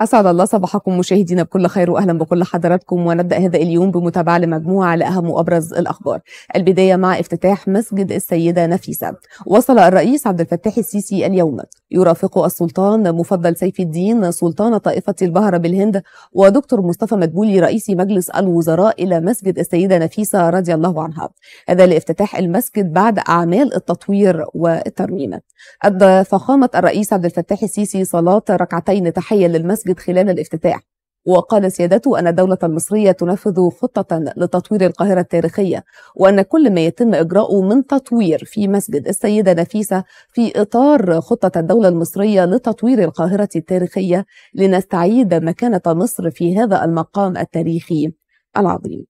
أسعد الله صباحكم مشاهدينا بكل خير وأهلا بكل حضراتكم ونبدأ هذا اليوم بمتابعة لمجموعة لأهم وأبرز الأخبار البداية مع افتتاح مسجد السيدة نفيسة وصل الرئيس عبد الفتاح السيسي اليوم يرافق السلطان مفضل سيف الدين سلطان طائفة البهرة بالهند ودكتور مصطفى مدبولي رئيس مجلس الوزراء إلى مسجد السيدة نفيسة رضي الله عنها هذا لافتتاح المسجد بعد أعمال التطوير والترميم أدى فخامة الرئيس عبد الفتاح السيسي صلاة ركعتين تحية للمسجد خلال الافتتاح وقال سيادته أن الدولة المصرية تنفذ خطة لتطوير القاهرة التاريخية وأن كل ما يتم إجراءه من تطوير في مسجد السيدة نفيسة في إطار خطة الدولة المصرية لتطوير القاهرة التاريخية لنستعيد مكانة مصر في هذا المقام التاريخي العظيم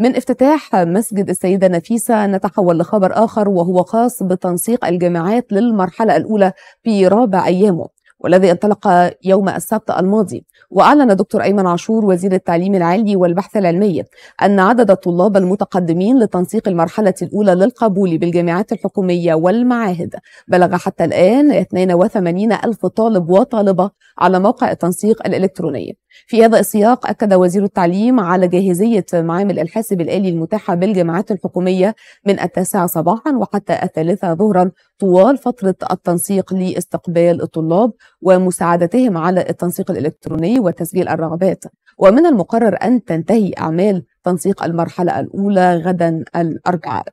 من افتتاح مسجد السيدة نفيسة نتحول لخبر آخر وهو خاص بتنسيق الجامعات للمرحلة الأولى في رابع أيامه والذي انطلق يوم السبت الماضي وأعلن دكتور أيمن عاشور وزير التعليم العالي والبحث العلمي أن عدد الطلاب المتقدمين لتنسيق المرحلة الأولى للقبول بالجامعات الحكومية والمعاهد بلغ حتى الآن 82 ألف طالب وطالبة على موقع التنسيق الإلكتروني في هذا السياق أكد وزير التعليم على جاهزية معامل الحاسب الآلي المتاحة بالجامعات الحكومية من التاسعة صباحا وحتى الثالثة ظهرا طوال فترة التنسيق لاستقبال الطلاب ومساعدتهم على التنسيق الإلكتروني وتسجيل الرغبات ومن المقرر أن تنتهي أعمال تنسيق المرحلة الأولى غدا الأربعاء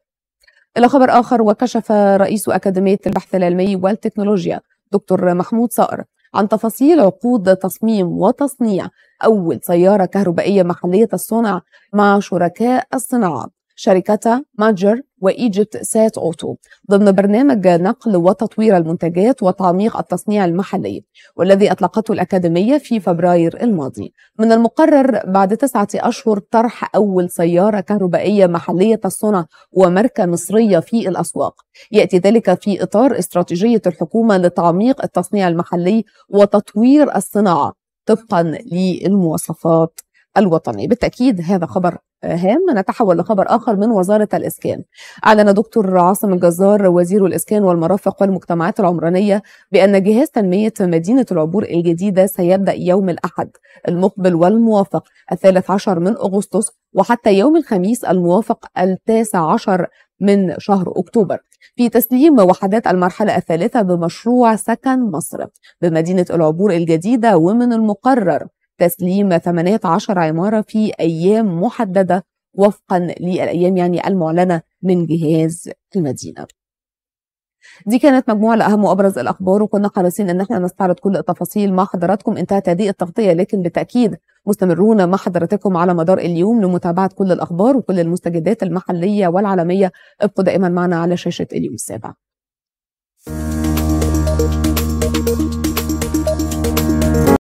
إلى خبر آخر وكشف رئيس أكاديمية البحث العلمي والتكنولوجيا دكتور محمود صقر عن تفاصيل عقود تصميم وتصنيع أول سيارة كهربائية محلية الصنع مع شركاء الصناعة شركتا ماجر وإيجيبت سات أوتو ضمن برنامج نقل وتطوير المنتجات وتعميق التصنيع المحلي والذي أطلقته الأكاديمية في فبراير الماضي من المقرر بعد تسعة أشهر طرح أول سيارة كهربائية محلية الصنع وماركة مصرية في الأسواق يأتي ذلك في إطار استراتيجية الحكومة لتعميق التصنيع المحلي وتطوير الصناعة طبقا للمواصفات الوطني بالتأكيد هذا خبر آه، هام نتحول لخبر آخر من وزارة الإسكان أعلن دكتور عاصم الجزار وزير الإسكان والمرافق والمجتمعات العمرانية بأن جهاز تنمية مدينة العبور الجديدة سيبدأ يوم الأحد المقبل والموافق الثالث عشر من أغسطس وحتى يوم الخميس الموافق التاسع عشر من شهر أكتوبر في تسليم وحدات المرحلة الثالثة بمشروع سكن مصر بمدينة العبور الجديدة ومن المقرر تسليم 18 عمارة في أيام محددة وفقا للأيام يعني المعلنة من جهاز المدينة دي كانت مجموعة لأهم وأبرز الأخبار وكنا حريصين إن احنا نستعرض كل التفاصيل مع حضراتكم انتهت هذه التغطية لكن بالتأكيد مستمرون مع حضراتكم على مدار اليوم لمتابعة كل الأخبار وكل المستجدات المحلية والعالمية ابقوا دائما معنا على شاشة اليوم السابع